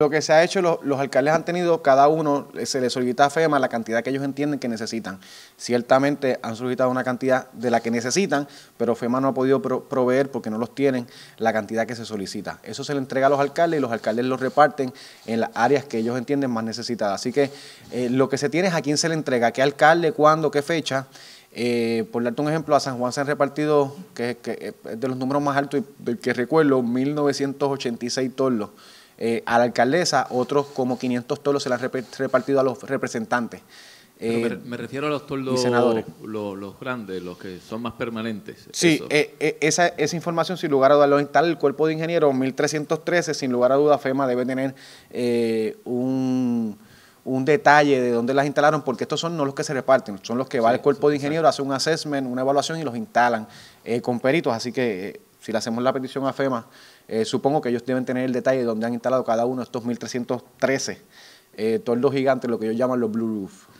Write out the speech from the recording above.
Lo que se ha hecho, los, alcaldes han tenido, cada uno se les solicita a FEMA la cantidad que ellos entienden que necesitan. Ciertamente han solicitado una cantidad de la que necesitan, pero FEMA no ha podido proveer porque no los tienen la cantidad que se solicita. Eso se le entrega a los alcaldes y los alcaldes lo reparten en las áreas que ellos entienden más necesitadas. Así que eh, lo que se tiene es a quién se le entrega, qué alcalde, cuándo, qué fecha. Eh, por darte un ejemplo, a San Juan se han repartido, que, es de los números más altos del que recuerdo, 1.986 torlos. Eh, a la alcaldesa, otros como 500 toldos se las han repartido a los representantes. Eh, me refiero a los toldos los, los, grandes, los que son más permanentes. Sí, eh, esa, información sin lugar a dudas lo instala el cuerpo de ingenieros 1313, sin lugar a duda FEMA debe tener un un detalle de dónde las instalaron, porque estos son no los que se reparten, son los que va el cuerpo de ingenieros, hace un assessment, una evaluación y los instalan con peritos, así que si le hacemos la petición a FEMA, eh, supongo que ellos deben tener el detalle de dónde han instalado cada uno estos 1.313 eh, tordos gigantes, lo que ellos llaman los Blue Roof.